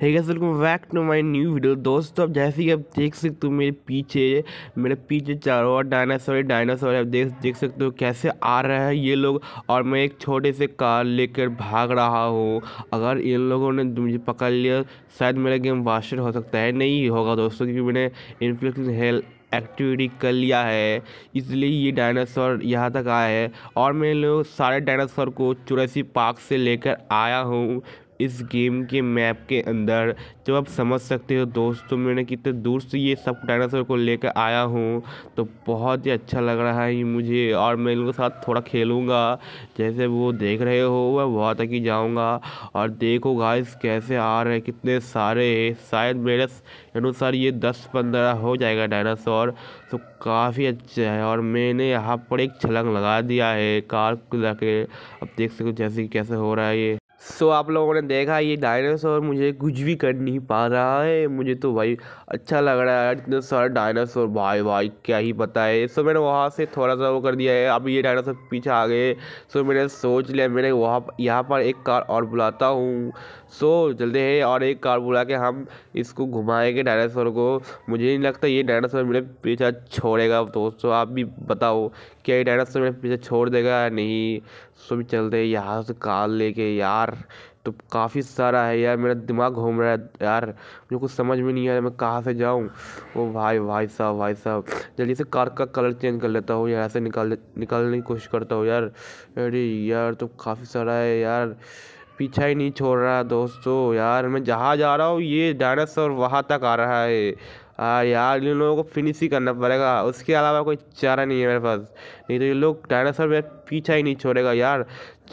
hey guys welcome back to my new video दोस्तों अब जैसे कि आप देख सकते हो मेरे पीछे मेरे पीछे चारों ओर डायनासोर है डायनासोर आप देख देख सकते हो कैसे आ रहा है ये लोग और मैं एक छोटे से कार लेकर भाग रहा हूँ अगर इन लोगों ने मुझे पकड़ लिया शायद मेरा गेम वास्टर हो सकता है नहीं होगा दोस्तों क्योंकि मैंने इन्फ्लेक्शन हेल एक्टिविटी कर लिया है इसलिए ये डायनासोर यहाँ तक आया है और मैं लोग सारे डायनासोर को चौरासी पार्क से लेकर आया हूँ इस गेम के मैप के अंदर जब आप समझ सकते हो दोस्तों मैंने कितने दूर से ये सब डायनासोर को लेकर आया हूँ तो बहुत ही अच्छा लग रहा है मुझे और मैं इनके साथ थोड़ा खेलूँगा जैसे वो देख रहे हो मैं बहुत तक ही जाऊँगा और देखो गाइस कैसे आ रहे कितने सारे शायद मेरे अनुसार ये दस पंद्रह हो जाएगा डायनासोर तो काफ़ी अच्छा है और मैंने यहाँ पर एक छलंग लगा दिया है कार को जाके अब देख सको जैसे कैसे हो रहा है ये सो आप लोगों ने देखा ये डायनासोर मुझे कुछ भी कर नहीं पा रहा है मुझे तो भाई अच्छा लग रहा है इतना सारा डायनासोर भाई भाई क्या ही पता है सो मैंने वहाँ से थोड़ा सा वो कर दिया है अब ये डायनासोर पीछे आ गए सो मैंने सोच लिया मैंने वहाँ यहाँ पर एक कार और बुलाता हूँ सो जल्दी है और एक कार बुला के हम इसको घुमाएंगे डायनासोर को मुझे नहीं लगता ये डायनासोर मेरे पीछा छोड़ेगा दोस्तों आप भी बताओ क्या ये डायनासोर मेरे पीछे छोड़ देगा या नहीं सो भी चलते यहाँ से कार लेके यार यार तो काफ़ी सारा है यार मेरा दिमाग घूम रहा है यार मुझे कुछ समझ में नहीं आ रहा मैं कहाँ से जाऊँ ओ भाई भाई साहब भाई साहब जल्दी से कार का कलर चेंज कर लेता हूँ यार ऐसे निकाल निकालने की कोशिश करता हूँ यार अरे यार तो काफ़ी सारा है यार पीछा ही नहीं छोड़ रहा दोस्तों यार मैं जहाँ जा रहा हूँ ये डायनासोर वहाँ तक आ रहा है आ हाँ यार इन लोगों को फिनिश ही करना पड़ेगा उसके अलावा कोई चारा नहीं है मेरे पास नहीं तो ये लोग डायनासोर मेरा पीछा ही नहीं छोड़ेगा यार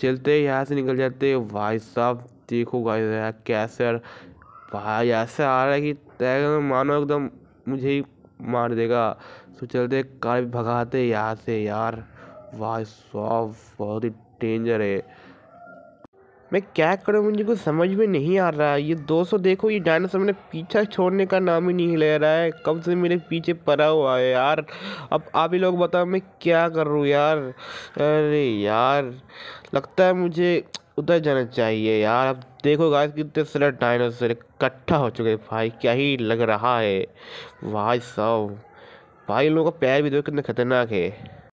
चलते यहाँ से निकल जाते भाई साहब देखो भाई यार कैसे यार भाई ऐसा आ रहा है कि तय मानो एकदम मुझे ही मार देगा तो चलते कार भगाते यहाँ से यार भाई साहब बहुत ही डेंजर है मैं क्या करूँ मुझे कुछ समझ में नहीं आ रहा है ये दोस्तों देखो ये डायनासोर मेरे पीछा छोड़ने का नाम ही नहीं ले रहा है कब से मेरे पीछे पड़ा हुआ है यार अब आप ही लोग बताओ मैं क्या करूँ यार अरे यार लगता है मुझे उधर जाना चाहिए यार अब देखो गाइस कितने सारे डायनासोर इकट्ठा हो चुके भाई क्या ही लग रहा है भाई साहब भाई लोगों का पैर भी देखो कितने खतरनाक है